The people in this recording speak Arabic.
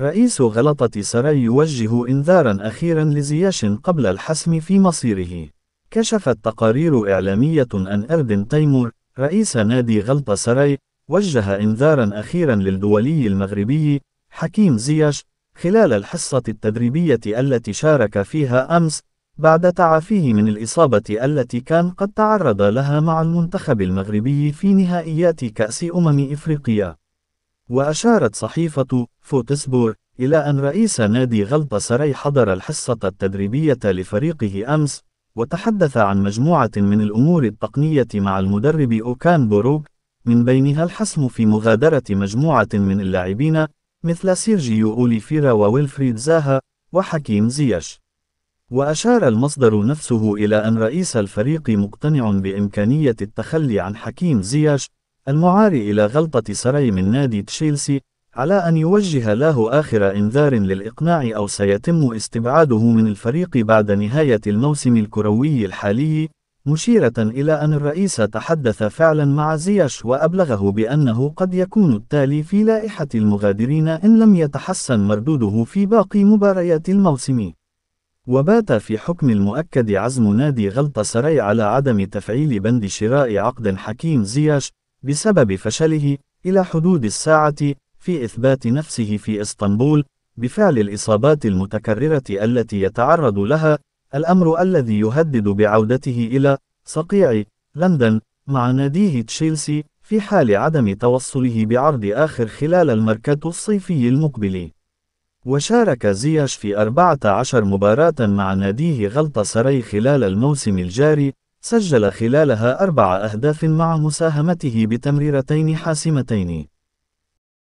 رئيس غلطة سراي يوجه إنذارا أخيرا لزياش قبل الحسم في مصيره. كشفت تقارير إعلامية أن أردن تيمور رئيس نادي غلطة سراي وجه إنذارا أخيرا للدولي المغربي حكيم زياش خلال الحصة التدريبية التي شارك فيها أمس بعد تعافيه من الإصابة التي كان قد تعرض لها مع المنتخب المغربي في نهائيات كأس أمم إفريقيا. وأشارت صحيفة فوتسبور إلى أن رئيس نادي غلطة سري حضر الحصة التدريبية لفريقه أمس وتحدث عن مجموعة من الأمور التقنية مع المدرب أوكان بوروك من بينها الحسم في مغادرة مجموعة من اللاعبين مثل سيرجيو أوليفيرا وويلفريد زاها وحكيم زياش وأشار المصدر نفسه إلى أن رئيس الفريق مقتنع بإمكانية التخلي عن حكيم زياش المعاري إلى غلطة سري من نادي تشيلسي على أن يوجه له آخر إنذار للإقناع أو سيتم استبعاده من الفريق بعد نهاية الموسم الكروي الحالي مشيرة إلى أن الرئيس تحدث فعلا مع زياش وأبلغه بأنه قد يكون التالي في لائحة المغادرين إن لم يتحسن مردوده في باقي مباريات الموسم وبات في حكم المؤكد عزم نادي غلطة سري على عدم تفعيل بند شراء عقد حكيم زياش بسبب فشله إلى حدود الساعة في إثبات نفسه في إسطنبول بفعل الإصابات المتكررة التي يتعرض لها الأمر الذي يهدد بعودته إلى صقيع لندن مع ناديه تشيلسي في حال عدم توصله بعرض آخر خلال المركز الصيفي المقبل. وشارك زياش في 14 مباراة مع ناديه غلطة سري خلال الموسم الجاري سجل خلالها أربع أهداف مع مساهمته بتمريرتين حاسمتين